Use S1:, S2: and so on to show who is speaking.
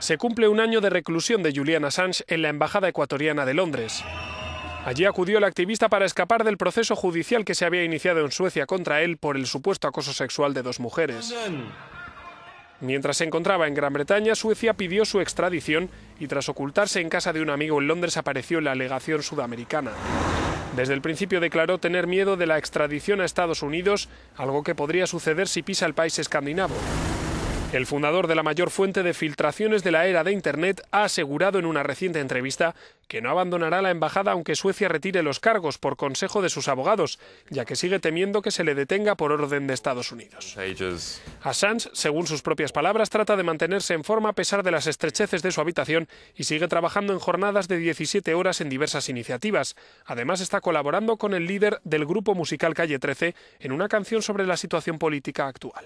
S1: se cumple un año de reclusión de Julian Assange en la Embajada Ecuatoriana de Londres. Allí acudió el activista para escapar del proceso judicial que se había iniciado en Suecia contra él por el supuesto acoso sexual de dos mujeres. Mientras se encontraba en Gran Bretaña, Suecia pidió su extradición y tras ocultarse en casa de un amigo en Londres apareció la alegación sudamericana. Desde el principio declaró tener miedo de la extradición a Estados Unidos, algo que podría suceder si pisa el país escandinavo. El fundador de la mayor fuente de filtraciones de la era de Internet ha asegurado en una reciente entrevista que no abandonará la embajada aunque Suecia retire los cargos por consejo de sus abogados, ya que sigue temiendo que se le detenga por orden de Estados Unidos. Assange, según sus propias palabras, trata de mantenerse en forma a pesar de las estrecheces de su habitación y sigue trabajando en jornadas de 17 horas en diversas iniciativas. Además, está colaborando con el líder del grupo musical Calle 13 en una canción sobre la situación política actual.